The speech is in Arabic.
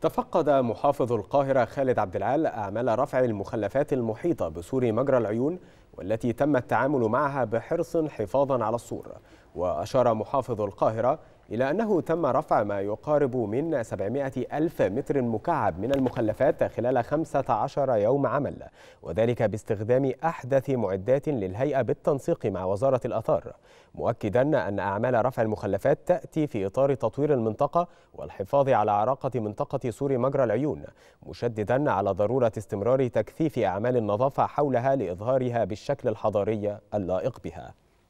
تفقد محافظ القاهرة خالد عبد العال أعمال رفع المخلفات المحيطة بسور مجرى العيون والتي تم التعامل معها بحرص حفاظا على السور وأشار محافظ القاهرة إلى أنه تم رفع ما يقارب من 700 ألف متر مكعب من المخلفات خلال 15 يوم عمل وذلك باستخدام أحدث معدات للهيئة بالتنسيق مع وزارة الأثار مؤكدا أن أعمال رفع المخلفات تأتي في إطار تطوير المنطقة والحفاظ على عراقة منطقة سور مجرى العيون مشددا على ضرورة استمرار تكثيف أعمال النظافة حولها لإظهارها بالشكل الشكل الحضاري اللائق بها